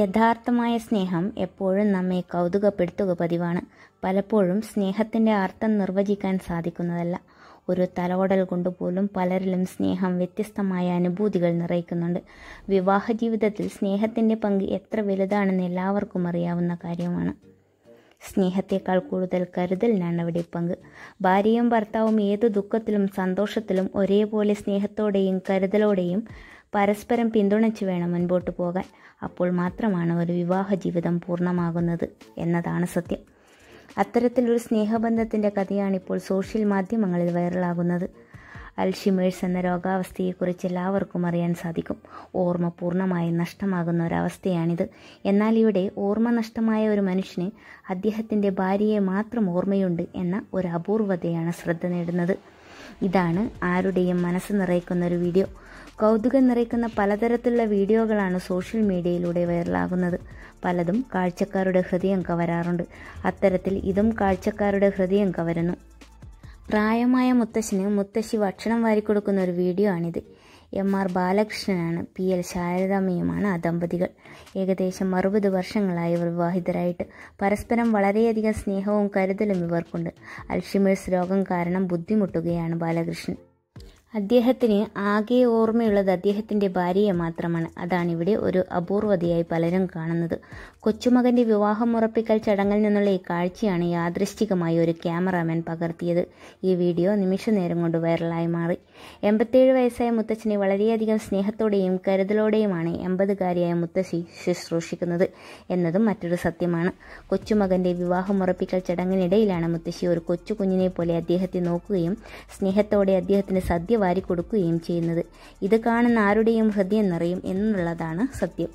യഥാർത്ഥമായ സ്നേഹം എപ്പോഴും നമ്മെ കൗതുകപ്പെടുത്തുക പതിവാണ് പലപ്പോഴും സ്നേഹത്തിൻ്റെ അർത്ഥം നിർവചിക്കാൻ സാധിക്കുന്നതല്ല ഒരു തലോടൽ കൊണ്ടുപോലും പലരിലും സ്നേഹം വ്യത്യസ്തമായ അനുഭൂതികൾ നിറയ്ക്കുന്നുണ്ട് വിവാഹ ജീവിതത്തിൽ സ്നേഹത്തിൻ്റെ പങ്ക് എത്ര വലുതാണെന്ന് എല്ലാവർക്കും അറിയാവുന്ന കാര്യമാണ് സ്നേഹത്തെക്കാൾ കൂടുതൽ കരുതലിനാണ് അവിടെ പങ്ക് ഭാര്യയും ഭർത്താവും ഏത് ദുഃഖത്തിലും സന്തോഷത്തിലും ഒരേപോലെ സ്നേഹത്തോടെയും കരുതലോടെയും പരസ്പരം പിന്തുണച്ച് വേണം മുൻപോട്ട് പോകാൻ അപ്പോൾ മാത്രമാണ് ഒരു വിവാഹ ജീവിതം പൂർണ്ണമാകുന്നത് എന്നതാണ് സത്യം അത്തരത്തിലൊരു സ്നേഹബന്ധത്തിൻ്റെ കഥയാണിപ്പോൾ സോഷ്യൽ മാധ്യമങ്ങളിൽ വൈറലാകുന്നത് അൽഷിമേഴ്സ് എന്ന രോഗാവസ്ഥയെക്കുറിച്ച് എല്ലാവർക്കും അറിയാൻ സാധിക്കും ഓർമ്മ പൂർണ്ണമായും നഷ്ടമാകുന്ന ഒരവസ്ഥയാണിത് എന്നാൽ ഇവിടെ ഓർമ്മ നഷ്ടമായ ഒരു മനുഷ്യന് അദ്ദേഹത്തിൻ്റെ ഭാര്യയെ മാത്രം ഓർമ്മയുണ്ട് എന്ന ഒരു അപൂർവതയാണ് ശ്രദ്ധ നേടുന്നത് ഇതാണ് ആരുടെയും മനസ്സ് നിറയ്ക്കുന്ന ഒരു വീഡിയോ കൗതുകം നിറയ്ക്കുന്ന പലതരത്തിലുള്ള വീഡിയോകളാണ് സോഷ്യൽ മീഡിയയിലൂടെ വൈറലാകുന്നത് പലതും കാഴ്ചക്കാരുടെ ഹൃദയം കവരാറുണ്ട് അത്തരത്തിൽ ഇതും കാഴ്ചക്കാരുടെ ഹൃദയം കവരുന്നു പ്രായമായ മുത്തശ്ശന് മുത്തശ്ശി ഭക്ഷണം കൊടുക്കുന്ന ഒരു വീഡിയോ ആണിത് എം ആർ ബാലകൃഷ്ണനാണ് പി എൽ ശാരദാമ്മയുമാണ് ആ ദമ്പതികൾ ഏകദേശം അറുപത് വർഷങ്ങളായി ഇവർ വിവാഹിതരായിട്ട് പരസ്പരം വളരെയധികം സ്നേഹവും കരുതലും ഇവർക്കുണ്ട് അൽഷിമേഴ്സ് രോഗം കാരണം ബുദ്ധിമുട്ടുകയാണ് ബാലകൃഷ്ണൻ അദ്ദേഹത്തിന് ആകെ ഓർമ്മയുള്ളത് അദ്ദേഹത്തിൻ്റെ ഭാര്യയെ മാത്രമാണ് അതാണിവിടെ ഒരു അപൂർവതയായി പലരും കാണുന്നത് കൊച്ചുമകൻ്റെ വിവാഹം ഉറപ്പിക്കൽ ചടങ്ങിൽ നിന്നുള്ള ഈ കാഴ്ചയാണ് യാദൃശ്ചികമായി ഒരു ക്യാമറാമാൻ പകർത്തിയത് ഈ വീഡിയോ നിമിഷനേരം കൊണ്ട് വൈറലായി മാറി എൺപത്തേഴ് വയസ്സായ മുത്തച്ഛനെ വളരെയധികം സ്നേഹത്തോടെയും കരുതലോടെയുമാണ് എൺപതുകാരിയായ മുത്തശ്ശി ശുശ്രൂഷിക്കുന്നത് എന്നതും മറ്റൊരു സത്യമാണ് കൊച്ചുമകൻ്റെ വിവാഹം ഉറപ്പിക്കൽ ചടങ്ങിനിടയിലാണ് മുത്തശ്ശി ഒരു കൊച്ചു കുഞ്ഞിനെ പോലെ അദ്ദേഹത്തെ നോക്കുകയും സ്നേഹത്തോടെ അദ്ദേഹത്തിന് സദ്യ വാരി ചെയ്യുന്നത് ഇത് കാണുന്ന ആരുടെയും ഹൃദയം നിറയും എന്നുള്ളതാണ് സത്യം